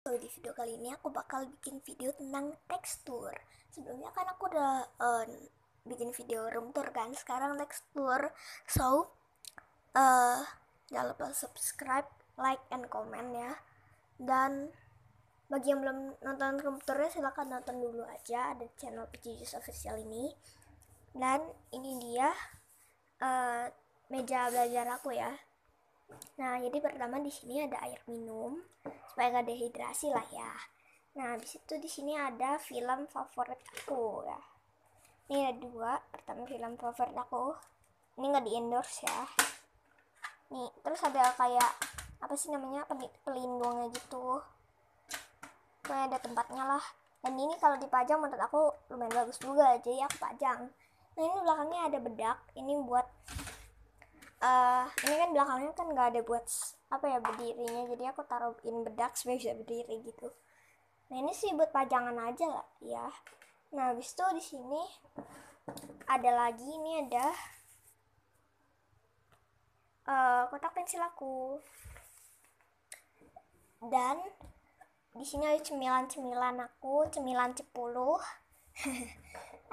So, di video kali ini aku bakal bikin video tentang tekstur. Sebelumnya kan aku udah uh, bikin video room tour kan, sekarang tekstur. So, uh, jangan lupa subscribe, like, and comment ya. Dan bagi yang belum nonton room tournya silahkan nonton dulu aja ada channel PGJUS official ini. Dan ini dia uh, meja belajar aku ya. Nah, jadi pertama di sini ada air minum supaya gak dehidrasi lah ya. Nah, habis itu di sini ada film favorit aku ya. Ini ada dua, pertama film favorit aku. Ini nggak di endorse ya. Nih, terus ada kayak apa sih namanya pelindungnya gitu. Nah, ada tempatnya lah. Dan ini kalau dipajang menurut aku lumayan bagus juga, jadi aku pajang. Nah, ini belakangnya ada bedak. Ini buat uh, ini kan belakangnya kan nggak ada buat apa ya berdirinya jadi aku taruhin bedak supaya bisa berdiri gitu nah ini sih buat pajangan aja lah ya nah habis itu di sini ada lagi ini ada uh, kotak pensil aku dan di sini ada cemilan-cemilan aku cemilan cepuluh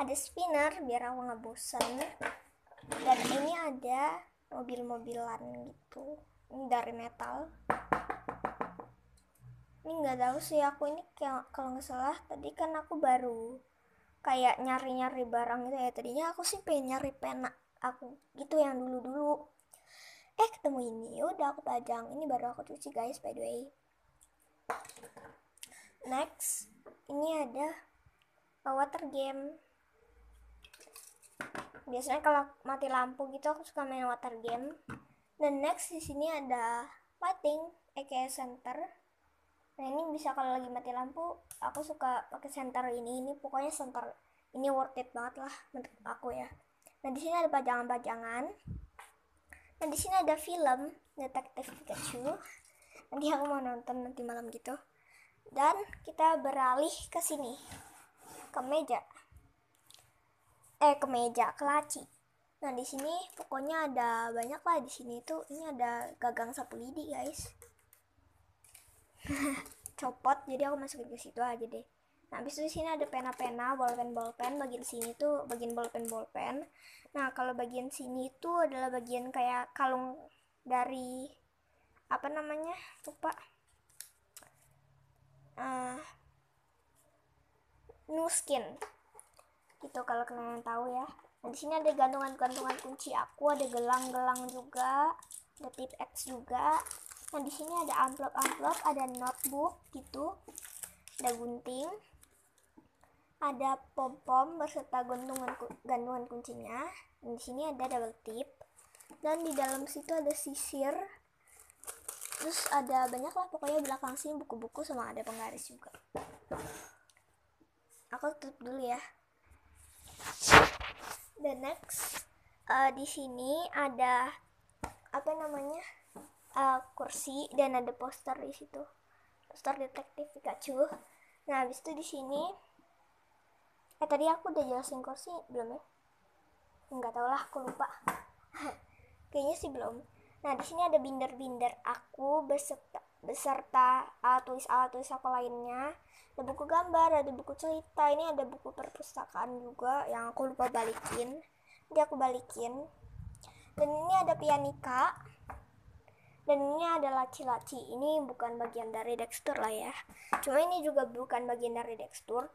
ada spinner biar aku nggak bosan dan ini ada mobil-mobilan gitu ini dari metal ini nggak tahu sih aku ini kalau nggak salah tadi kan aku baru kayak nyari-nyari barang gitu ya tadinya aku sih pengen nyari pena aku gitu yang dulu-dulu eh ketemu ini ya udah aku pajang ini baru aku cuci guys by the way next ini ada uh, water game biasanya kalau mati lampu gitu aku suka main water game dan next di sini ada fighting aka center nah ini bisa kalau lagi mati lampu aku suka pakai center ini ini pokoknya center ini worth it banget lah untuk aku ya nah di sini ada pajangan-pajangan nah di sini ada film detektif Pikachu nanti aku mau nonton nanti malam gitu dan kita beralih ke sini ke meja eh kemeja kelaci nah di sini pokoknya ada banyak lah di sini tuh ini ada gagang sapu lidi guys copot jadi aku masukin ke situ aja deh nah habis itu di sini ada pena-pena bolpen bolpen bagian sini tuh bagian bolpen bolpen nah kalau bagian sini itu adalah bagian kayak kalung dari apa namanya lupa uh, eh, nuskin gitu kalau kalian tahu ya nah, di sini ada gantungan-gantungan kunci aku ada gelang-gelang juga ada tip X juga nah di sini ada amplop-amplop ada notebook gitu ada gunting ada pom pom beserta gantungan gantungan kuncinya dan di sini ada double tip dan di dalam situ ada sisir terus ada banyak lah pokoknya belakang sini buku-buku sama ada penggaris juga aku tutup dulu ya the next uh, di sini ada apa namanya uh, kursi dan ada poster di situ poster detektif Pikachu nah habis itu di sini eh tadi aku udah jelasin kursi belum ya nggak tau lah aku lupa kayaknya sih belum nah di sini ada binder-binder aku beserta beserta alat tulis alat tulis aku lainnya ada buku gambar ada buku cerita ini ada buku perpustakaan juga yang aku lupa balikin dia aku balikin dan ini ada pianika dan ini ada laci-laci ini bukan bagian dari tekstur lah ya cuma ini juga bukan bagian dari tekstur